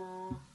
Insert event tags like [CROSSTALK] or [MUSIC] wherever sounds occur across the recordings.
more uh-huh.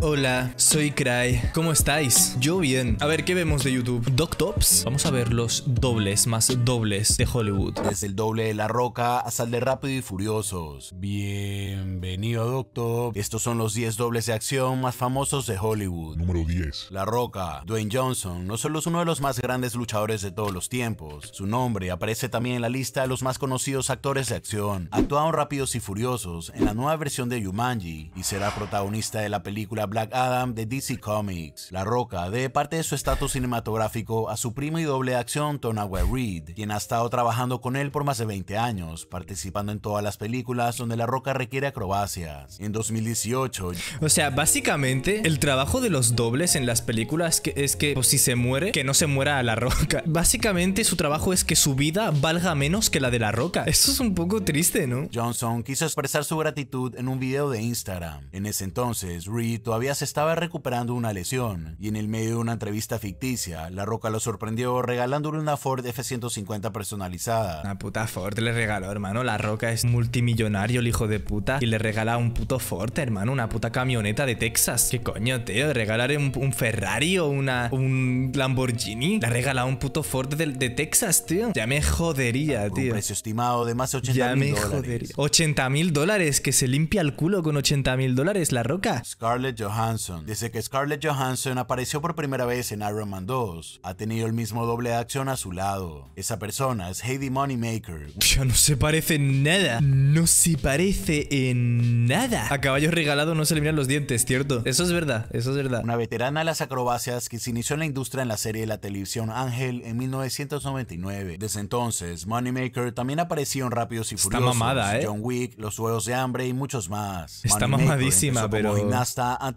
Hola, soy Cry. ¿Cómo estáis? Yo bien. A ver, ¿qué vemos de YouTube? ¿Doc Tops? Vamos a ver los dobles más dobles de Hollywood. Desde el doble de La Roca hasta el de Rápido y Furiosos. Bienvenido, Top Estos son los 10 dobles de acción más famosos de Hollywood. Número 10. La Roca, Dwayne Johnson, no solo es uno de los más grandes luchadores de todos los tiempos, su nombre aparece también en la lista de los más conocidos actores de acción. Actuaron Rápidos y Furiosos en la nueva versión de Yumanji y será protagonista de la película Black Adam de DC Comics. La Roca de parte de su estatus cinematográfico a su prima y doble acción Tonaway Reed, quien ha estado trabajando con él por más de 20 años, participando en todas las películas donde La Roca requiere acrobacias. En 2018... O sea, básicamente el trabajo de los dobles en las películas que es que pues, si se muere, que no se muera a La Roca. [LAUGHS] Básicamente su trabajo es que su vida valga menos que la de La Roca. Eso es un poco triste, ¿no? Johnson quiso expresar su gratitud en un video de Instagram. En ese entonces, Reed se estaba recuperando una lesión, y en el medio de una entrevista ficticia, La Roca lo sorprendió regalándole una Ford F-150 personalizada. Una puta Ford le regaló, hermano. La Roca es multimillonario, el hijo de puta, y le regala un puto Ford, hermano, una puta camioneta de Texas. ¿Qué coño, tío? ¿Regalar un, Ferrari o una, un Lamborghini? Le regala un puto Ford de, Texas, tío. Ya me jodería, tío. Un precio estimado de más de 80 mil dólares. 80 mil dólares, que se limpia el culo con 80 mil dólares la Roca. Scarlett Johansson. Desde que Scarlett Johansson apareció por primera vez en Iron Man 2, ha tenido el mismo doble de acción a su lado. Esa persona es Heidi Moneymaker. Ya no se parece en nada. No se parece en nada. A caballo regalado no se le miran los dientes, ¿cierto? Eso es verdad, eso es verdad. Una veterana de las acrobacias que se inició en la industria en la serie de la televisión Ángel en 1999. Desde entonces, Moneymaker también apareció en Rápidos y Furiosos, mamada, ¿eh? John Wick, Los Juegos de Hambre y muchos más. Está mamadísima, pero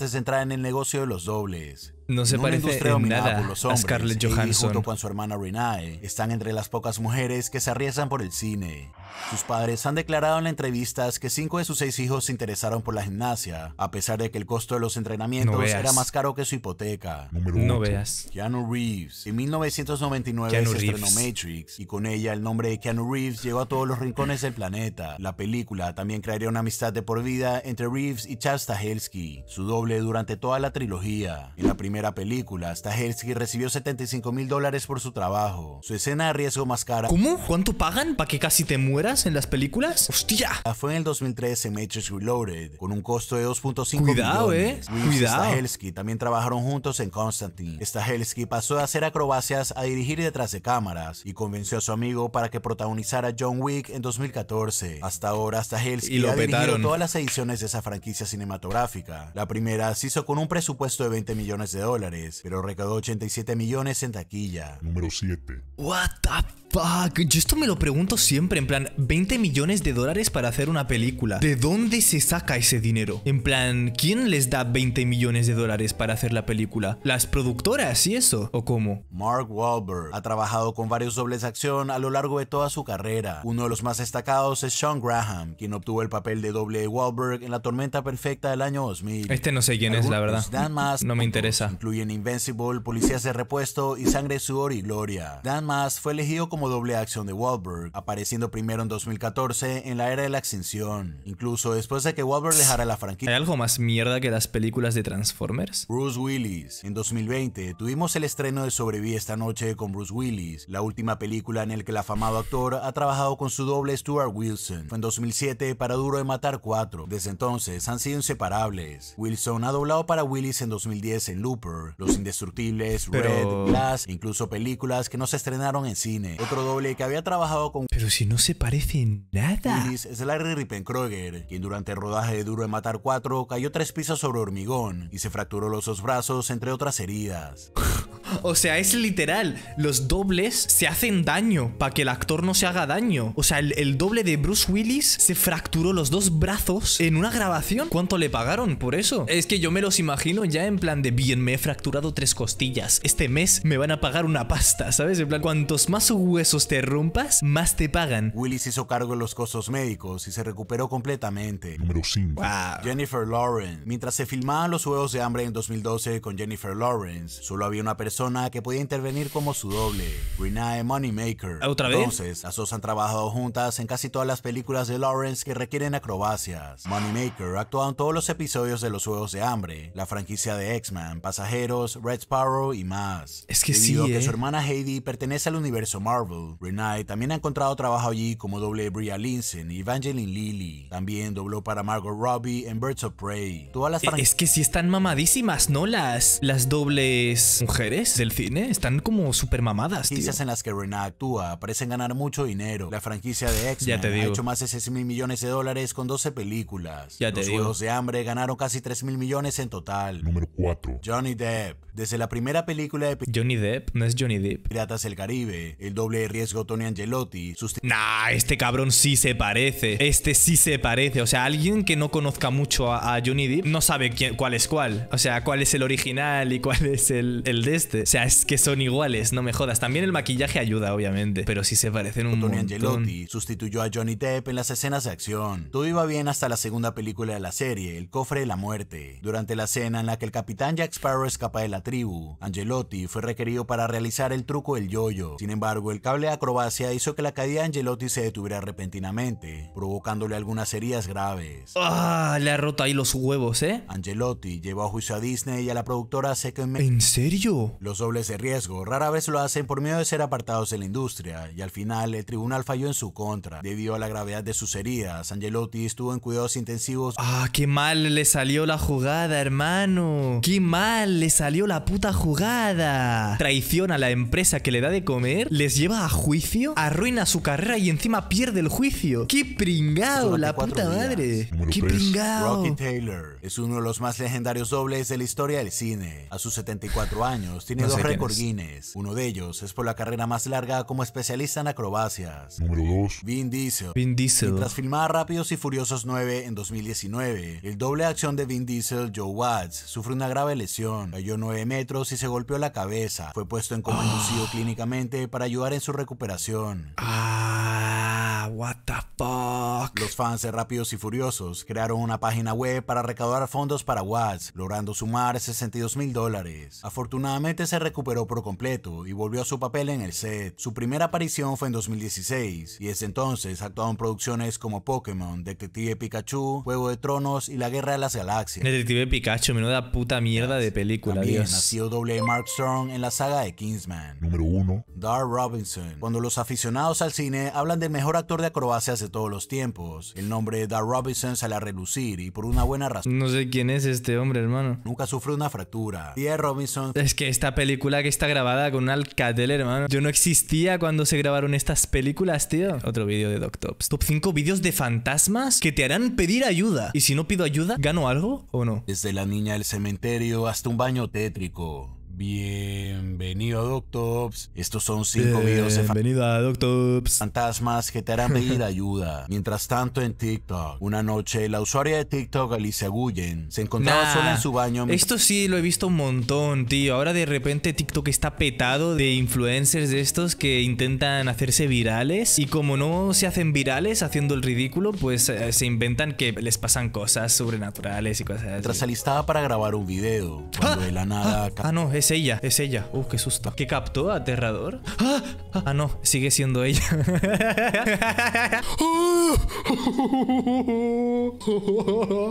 antes de entrar en el negocio de los dobles. No se parece en nada a Scarlett Johansson. junto con su hermana Renee están entre las pocas mujeres que se arriesgan por el cine. Sus padres han declarado en entrevistas que cinco de sus seis hijos se interesaron por la gimnasia, a pesar de que el costo de los entrenamientos era más caro que su hipoteca. Número no veas. Keanu Reeves. En 1999 se Matrix y con ella el nombre de Keanu Reeves llegó a todos los rincones del planeta. La película también crearía una amistad de por vida entre Reeves y Charles Tahelski su doble durante toda la trilogía. En la primera película, Stahelski recibió 75 mil dólares por su trabajo. Su escena de riesgo más cara... ¿Cómo? ¿Cuánto pagan para que casi te mueras en las películas? ¡Hostia! Ah, fue en el 2013 en Matrix Reloaded, con un costo de 2.5 Cuidado, eh. Cuidado. Stahelski también trabajaron juntos en Constantine. Stahelski pasó de hacer acrobacias a dirigir detrás de cámaras y convenció a su amigo para que protagonizara John Wick en 2014. Hasta ahora, Stahelski lo ha todas las ediciones de esa franquicia cinematográfica. La primera se hizo con un presupuesto de 20 millones de dólares pero recaudó 87 millones en taquilla. Número 7. What the Fuck, yo esto me lo pregunto siempre, en plan, 20 millones de dólares para hacer una película. ¿De dónde se saca ese dinero? En plan, ¿quién les da 20 millones de dólares para hacer la película? ¿Las productoras y eso? ¿O cómo? Mark Wahlberg ha trabajado con varios dobles de acción a lo largo de toda su carrera. Uno de los más destacados es Sean Graham, quien obtuvo el papel de doble Wahlberg en La Tormenta Perfecta del año 2000. Este no sé quién es, la verdad. Dan Mas no me interesa. Incluyen Invincible, Policías de Repuesto y Sangre, Sudor y Gloria. Dan Mas fue elegido como doble acción de Wahlberg, apareciendo primero en 2014 en la era de la extinción, incluso después de que Wahlberg dejara la franquicia. ¿Hay algo más mierda que las películas de Transformers? Bruce Willis. En 2020 tuvimos el estreno de Sobrevive esta noche con Bruce Willis, la última película en la que el afamado actor ha trabajado con su doble Stuart Wilson. Fue en 2007 para Duro de Matar cuatro Desde entonces han sido inseparables. Wilson ha doblado para Willis en 2010 en Looper, Los Indestructibles, Red, Glass, e incluso películas que no se estrenaron en cine doble que había trabajado con... Pero si no se parecen nada. Willis es Larry quien durante rodaje Duro de Matar 4 cayó tres pisos sobre hormigón y se fracturó los dos brazos, entre otras heridas. [LAUGHS] O sea, es literal. Los dobles se hacen daño para que el actor no se haga daño. O sea, el, el, doble de Bruce Willis se fracturó los dos brazos en una grabación. ¿Cuánto le pagaron por eso? Es que yo me los imagino ya en plan de bien, me he fracturado tres costillas. Este mes me van a pagar una pasta, ¿sabes? En plan, cuantos más esos te rompas, más te pagan. Willis hizo cargo de los costos médicos y se recuperó completamente. Número 5. Jennifer Lawrence. Mientras se filmaban los Juegos de Hambre en 2012 con Jennifer Lawrence, solo había una persona que podía intervenir como su doble, Renee Moneymaker. ¿Otra Entonces, las dos han trabajado juntas en casi todas las películas de Lawrence que requieren acrobacias. Moneymaker ha actuado en todos los episodios de los Juegos de Hambre, la franquicia de X-Men, Pasajeros, Red Sparrow y más. Es que Debido a que ¿eh? su hermana Heidi pertenece al universo Marvel, Renai también ha encontrado trabajo allí como doble Bria Linsen y Evangeline Lilly. También dobló para Margot Robbie en Birds of Prey. Todas las es que sí están mamadísimas, ¿no? Las, las dobles mujeres del cine están como súper mamadas. Franquicias en las que Renai actúa parecen ganar mucho dinero. La franquicia de X-Men ha hecho más de 6 mil millones de dólares con 12 películas. Los Juegos de Hambre ganaron casi 3 mil millones en total. Número 4. Johnny Depp. Desde la primera película de... Johnny Depp, no es Johnny Depp. Piratas del Caribe, el doble riesgo Tony Angelotti. Nah, este cabrón sí se parece. Este sí se parece. O sea, alguien que no conozca mucho a, Johnny Depp no sabe quién, cuál es cuál. O sea, cuál es el original y cuál es el, el, de este. O sea, es que son iguales, no me jodas. También el maquillaje ayuda, obviamente. Pero sí se parecen un Tony Angelotti sustituyó a Johnny Depp en las escenas de acción. Todo iba bien hasta la segunda película de la serie, El cofre de la muerte. Durante la escena en la que el capitán Jack Sparrow escapa de la tribu, Angelotti fue requerido para realizar el truco del yoyo. -yo. Sin embargo, el acrobacia hizo que la caída de Angelotti se detuviera repentinamente, provocándole algunas heridas graves. ¡Ah! Le ha roto ahí los huevos, ¿eh? Angelotti llevó a juicio a Disney y a la productora Second ¿En serio? Los dobles de riesgo rara vez lo hacen por miedo de ser apartados de la industria, y al final el tribunal falló en su contra. Debido a la gravedad de sus heridas, Angelotti estuvo en cuidados intensivos. ¡Ah! ¡Qué mal le salió la jugada, hermano! ¡Qué mal le salió la puta jugada! Traición a la empresa que le da de comer, les lleva a juicio, arruina su carrera y encima pierde el juicio. ¡Qué pringado la puta madre! ¡Qué pringado Rocky Taylor es uno de los más legendarios dobles de la historia del cine. A sus 74 años tiene dos récords Guinness. Uno de ellos es por la carrera más larga como especialista en acrobacias. Número 2. Vin Diesel. Vin Diesel. tras filmar Rápidos y Furiosos 9 en 2019, el doble acción de Vin Diesel, Joe Watts, sufre una grave lesión. Cayó 9 metros y se golpeó la cabeza. Fue puesto en coma inducido [GASPS] clínicamente para ayudar en su recuperación. Ah, Ah, los fans de Rápidos y Furiosos crearon una página web para recaudar fondos para Watts, logrando sumar 62 mil dólares. Afortunadamente se recuperó por completo y volvió a su papel en el set. Su primera aparición fue en 2016 y desde entonces ha actuado en producciones como Pokémon, Detective Pikachu, Juego de Tronos y La Guerra de las Galaxias. Detective Pikachu, menuda puta mierda de película. También Mark Strong en la saga de Kingsman. Número 1. Dar Robinson. Cuando los aficionados al cine hablan del mejor actor de acrobacias de todos los tiempos. El nombre de Dar Robinson sale a relucir y por una buena razón. No sé quién es este hombre, hermano. Nunca sufre una fractura. es Robinson. Es que esta película que está grabada con un alcatel, hermano. Yo no existía cuando se grabaron estas películas, tío. Otro vídeo de DocTops. Top 5 vídeos de fantasmas que te harán pedir ayuda. Y si no pido ayuda, ¿gano algo o no? Desde la niña del cementerio hasta un baño tétrico. Bienvenido a DocTops. Estos son 5 videos de Bienvenido a DocTops. fantasmas que te harán pedir ayuda. Mientras tanto, en TikTok, una noche, la usuaria de TikTok, Alicia Guyen, se encontraba sola en su baño. Esto sí lo he visto un montón, tío. Ahora de repente TikTok está petado de influencers de estos que intentan hacerse virales. Y como no se hacen virales haciendo el ridículo, pues eh, se inventan que les pasan cosas sobrenaturales y cosas así. Tras alistaba para grabar un video, cuando ah, de la nada. ah, ah no, es es ella, es ella. ¡Uf, uh, qué susto. ¿Qué captó? ¿Aterrador? ¡Ah! ah no, sigue siendo ella. [LAUGHS]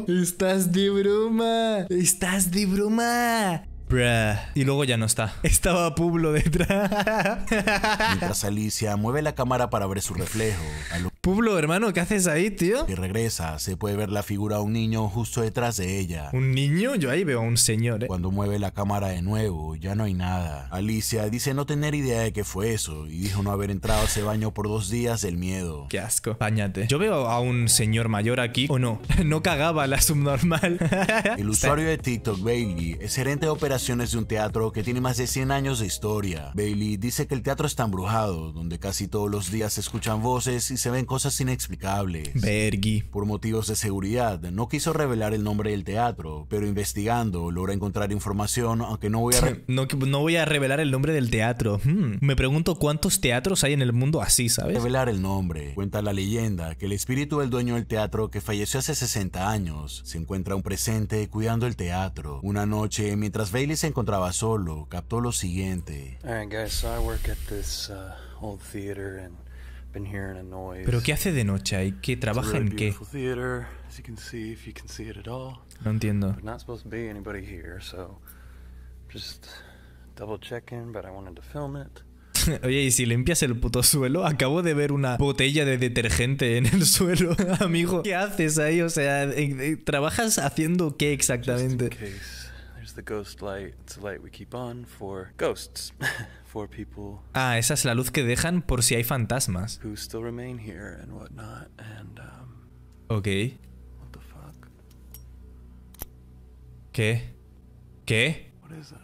Estás de broma. Estás de broma. Y luego ya no está. Estaba Publo detrás. Mientras Alicia mueve la cámara para ver su reflejo, Publo, hermano, ¿qué haces ahí, tío? Y regresa, se puede ver la figura de un niño justo detrás de ella. ¿Un niño? Yo ahí veo a un señor, ¿eh? Cuando mueve la cámara de nuevo, ya no hay nada. Alicia dice no tener idea de qué fue eso y dijo no haber entrado a ese baño por dos días del miedo. Qué asco. Báñate. Yo veo a un señor mayor aquí, ¿o no? [LAUGHS] No cagaba la subnormal. [LAUGHS] El usuario de TikTok, Bailey, es gerente de operaciones de un teatro que tiene más de 100 años de historia. Bailey dice que el teatro está embrujado, donde casi todos los días se escuchan voces y se ven cosas inexplicables. Bergi. Por motivos de seguridad, no quiso revelar el nombre del teatro, pero investigando logra encontrar información, aunque no voy a... no, no voy a revelar el nombre del teatro. Hmm. Me pregunto cuántos teatros hay en el mundo así, ¿sabes? Revelar el nombre. Cuenta la leyenda que el espíritu del dueño del teatro que falleció hace 60 años se encuentra un presente cuidando el teatro. Una noche, mientras Bailey se encontraba solo, captó lo siguiente. Pero ¿qué hace de noche y qué trabaja en qué? No entiendo. Oye, y si limpias el puto suelo, acabo de ver una botella de detergente en el [LAUGHS] suelo, amigo. ¿Qué haces ahí? O sea, ¿trabajas haciendo qué exactamente? the ghost light. It's a light we keep on for ghosts, [LAUGHS] for people. Ah, esa es la luz que dejan por si hay fantasmas. Who still remain here and whatnot, and um. Okay. What the fuck? ¿Qué? ¿Qué? What is that?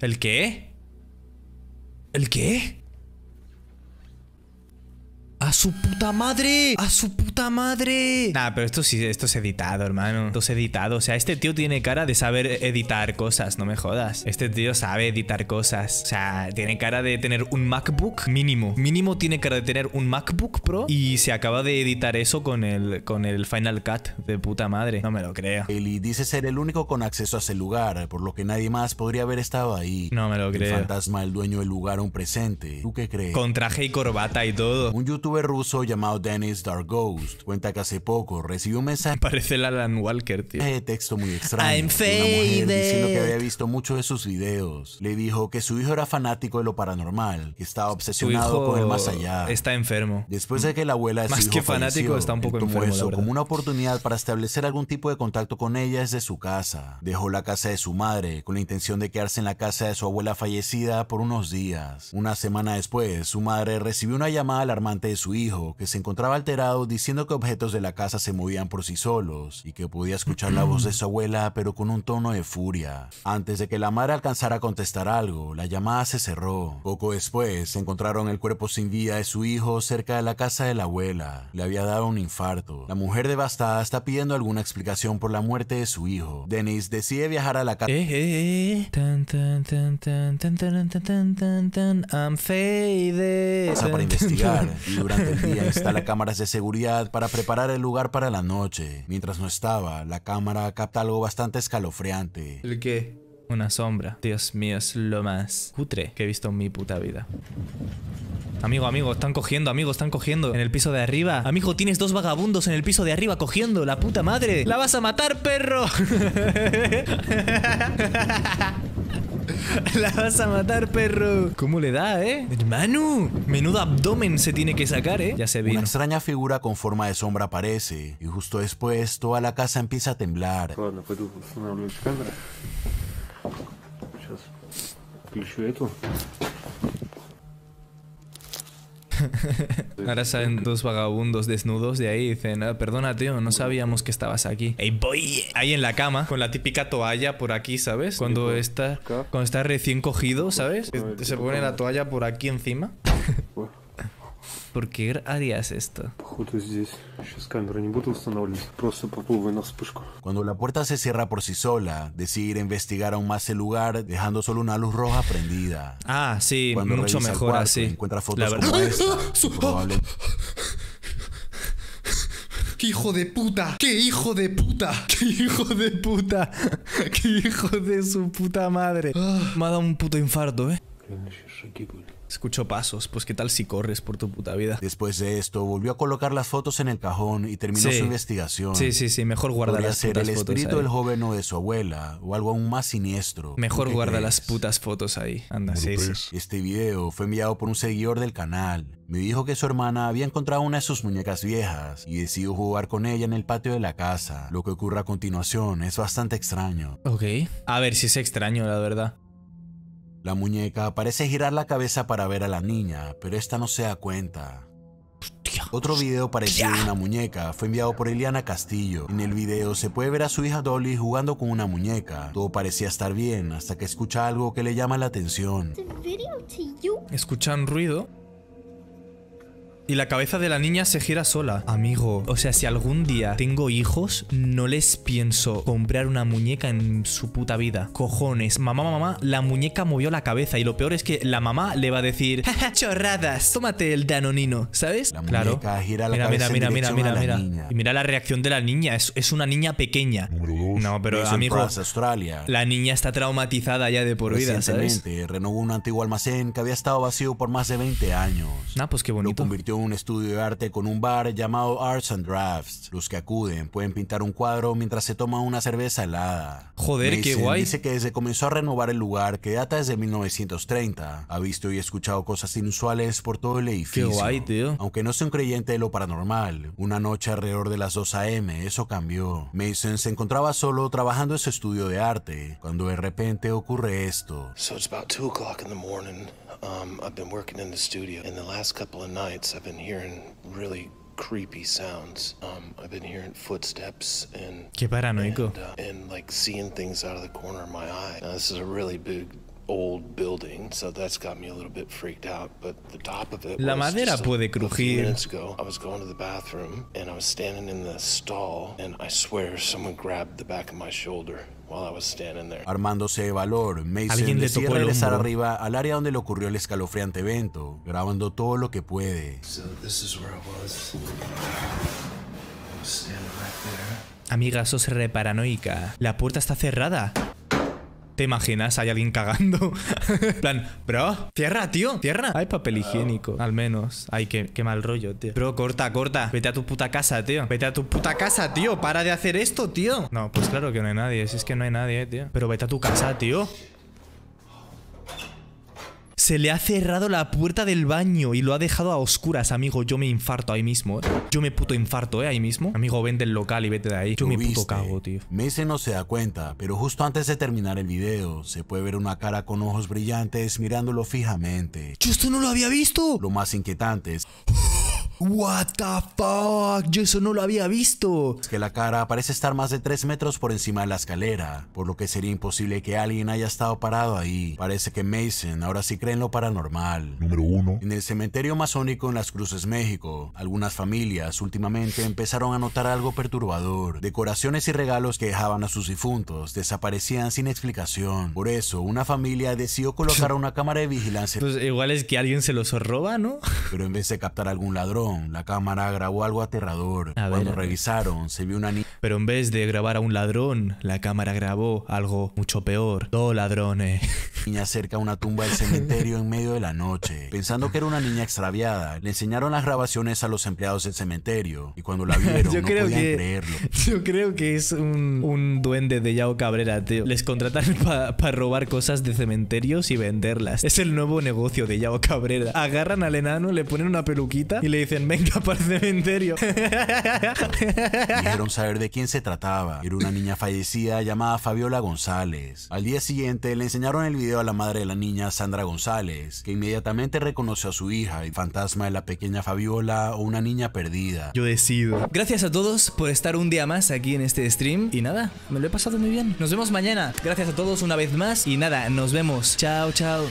¿El qué? ¿El qué? ¡A su puta madre! ¡A su puta madre! Nah, pero esto sí, esto es editado, hermano. Esto es editado. O sea, este tío tiene cara de saber editar cosas, no me jodas. Este tío sabe editar cosas. O sea, tiene cara de tener un MacBook mínimo. Mínimo tiene cara de tener un MacBook Pro y se acaba de editar eso con el, con el Final Cut de puta madre. No me lo creo. Eli dice ser el único con acceso a ese lugar, por lo que nadie más podría haber estado ahí. No me lo creo. El fantasma, el dueño del lugar, un presente. ¿Tú qué crees? Con traje y corbata y todo. Un youtuber ruso llamado Dennis Dark Ghost. Cuenta que hace poco recibió un mensaje. [LAUGHS] Parece el Alan Walker, tío. Eh, texto muy extraño. una mujer diciendo que había visto muchos de sus videos. Le dijo que su hijo era fanático de lo paranormal, que estaba obsesionado con el más allá. Está enfermo. Después de que la abuela de Más que fanático, está un poco enfermo. como una oportunidad para establecer algún tipo de contacto con ella desde su casa. Dejó la casa de su madre con la intención de quedarse en la casa de su abuela fallecida por unos días. Una semana después, su madre recibió una llamada alarmante de su su hijo, que se encontraba alterado diciendo que objetos de la casa se movían por sí solos y que podía escuchar la voz de su abuela pero con un tono de furia. Antes de que la madre alcanzara a contestar algo, la llamada se cerró. Poco después encontraron el cuerpo sin vida de su hijo cerca de la casa de la abuela. Le había dado un infarto. La mujer devastada está pidiendo alguna explicación por la muerte de su hijo. Dennis decide viajar a la casa. Para investigar. Está la día cámaras de seguridad para preparar el lugar para la noche. Mientras no estaba, la cámara capta algo bastante escalofriante. ¿El qué? Una sombra. Dios mío, es lo más cutre que he visto en mi puta vida. Amigo, amigo, están cogiendo, amigo, están cogiendo En el piso de arriba Amigo, tienes dos vagabundos en el piso de arriba cogiendo La puta madre La vas a matar, perro [LAUGHS] [LAUGHS] La vas a matar, perro. ¿Cómo le da, eh? Hermano, menudo abdomen se tiene que sacar, eh. Ya se ve. Una extraña figura con forma de sombra aparece. Y justo después, toda la casa empieza a temblar. fue ¿Qué es [LAUGHS] Ahora salen dos vagabundos desnudos de ahí y dicen, ah, perdona, tío, no sabíamos que estabas aquí. boy. Ahí en la cama, con la típica toalla por aquí, ¿sabes? Cuando está, cuando está recién cogido, ¿sabes? Se pone la toalla por aquí encima. ¿Por qué harías esto? Cuando la puerta se cierra por sí sola, decide investigar aún más el lugar, dejando solo una luz roja prendida. Ah, sí, Cuando mucho mejor cuarto, así. Encuentra fotos como esta, [LAUGHS] ¡Qué hijo de puta! ¡Qué hijo de puta! [LAUGHS] ¡Qué hijo de puta! ¡Qué hijo de su puta madre! Ah. me ha dado un puto infarto, eh. Escucho pasos, pues qué tal si corres por tu puta vida. Después de esto, volvió a colocar las fotos en el cajón y terminó su investigación. Sí, sí, sí, mejor guarda Podría las ser el espíritu del joven o de su abuela, o algo aún más siniestro. Mejor guarda las putas fotos ahí. Anda, sí, sí. Este video fue enviado por un seguidor del canal. Me dijo que su hermana había encontrado una de sus muñecas viejas y decidió jugar con ella en el patio de la casa. Lo que ocurre a continuación es bastante extraño. Ok. A ver si es extraño, la verdad. La muñeca parece girar la cabeza para ver a la niña, pero esta no se da cuenta. Otro video parecido a una muñeca fue enviado por Eliana Castillo. En el video se puede ver a su hija Dolly jugando con una muñeca. Todo parecía estar bien hasta que escucha algo que le llama la atención. ¿Escuchan ruido? Y la cabeza de la niña se gira sola. Amigo, o sea, si algún día tengo hijos, no les pienso comprar una muñeca en su puta vida. Cojones, mamá, mamá, la muñeca movió la cabeza y lo peor es que la mamá le va a decir, ¡Jaja, chorradas, tómate el danonino, ¿sabes? La claro. Gira la mira, mira, mira, mira, mira, Y mira la reacción de la niña, es, una niña pequeña. no, pero amigo, Australia. la niña está traumatizada ya de por vida, ¿sabes? renovó un antiguo almacén que había estado vacío por más de 20 años. Ah, pues qué bonito un estudio de arte con un bar llamado Arts and Drafts. Los que acuden pueden pintar un cuadro mientras se toma una cerveza helada. Joder, qué guay. Dice que desde comenzó a renovar el lugar, que data desde 1930, ha visto y escuchado cosas inusuales por todo el edificio. Qué guay, tío. Aunque no sea un creyente de lo paranormal, una noche alrededor de las 2 a.m. eso cambió. Mason se encontraba solo trabajando en su estudio de arte, cuando de repente ocurre esto. So it's about 2 o'clock in the morning. Um, I've been working in the studio. In the last couple of nights, I've been hearing really creepy sounds. Um, I've been hearing footsteps and Qué paranoico. And, uh, and like seeing things out of the corner of my eye. Now, this is a really big old building, so that's got me a little bit freaked out. But the top of it La was madera puede a, crujir. A minutes ago, I was going to the bathroom and I was standing in the stall, and I swear someone grabbed the back of my shoulder. Armándose de valor, Mason decide regresar arriba al área donde le ocurrió el escalofriante evento, grabando todo lo que puede. Amiga, sos paranoica. La puerta está cerrada. ¿Te imaginas? Hay alguien cagando. [LAUGHS] plan, bro, cierra, tío, tierra, Hay papel higiénico, al menos. Ay, qué, qué mal rollo, tío. Bro, corta, corta. Vete a tu puta casa, tío. Vete a tu puta casa, tío. Para de hacer esto, tío. No, pues claro que no hay nadie. Si es que no hay nadie, tío. Pero vete a tu casa, tío. Se le ha cerrado la puerta del baño y lo ha dejado a oscuras, amigo. Yo me infarto ahí mismo, ¿eh? Yo me puto infarto, ¿eh? Ahí mismo. Amigo, vende el local y vete de ahí. Yo me puto cago, tío. Mese no se da cuenta, pero justo antes de terminar el video, se puede ver una cara con ojos brillantes mirándolo fijamente. ¡Yo no lo había visto! Lo más inquietante es... What the fuck, yo eso no lo había visto. Es que la cara parece estar más de 3 metros por encima de la escalera, por lo que sería imposible que alguien haya estado parado ahí. Parece que Mason ahora sí cree en lo paranormal. Número 1. En el cementerio masónico en Las Cruces, México, algunas familias últimamente empezaron a notar algo perturbador. Decoraciones y regalos que dejaban a sus difuntos desaparecían sin explicación. Por eso, una familia decidió colocar [LAUGHS] una cámara de vigilancia. Pues igual es que alguien se los roba, ¿no? Pero en vez de captar algún ladrón, la cámara grabó algo aterrador. Cuando revisaron, se vio una niña. Pero en vez de grabar a un ladrón, la cámara grabó algo mucho peor. Dos ladrones. [LAUGHS] Niña cerca a una tumba del cementerio en medio de la noche. Pensando que era una niña extraviada, le enseñaron las grabaciones a los empleados del cementerio. Y cuando la [LAUGHS] vieron, no podían creerlo. [LAUGHS] Yo creo que es un, duende de Yao Cabrera, tío. Les contratan para robar cosas de cementerios y venderlas. Es el nuevo negocio de Yao Cabrera. Agarran al enano, le ponen una peluquita y le dicen, venga para el cementerio. [LAUGHS] Dijeron saber de quién se trataba. Era una niña fallecida llamada Fabiola González. Al día siguiente le enseñaron el video a la madre de la niña, Sandra González, que inmediatamente reconoció a su hija, el fantasma de la pequeña Fabiola o una niña perdida. Yo decido. Gracias a todos por estar un día más aquí en este stream. Y nada, me lo he pasado muy bien. Nos vemos mañana. Gracias a todos una vez más. Y nada, nos vemos. Chao, chao.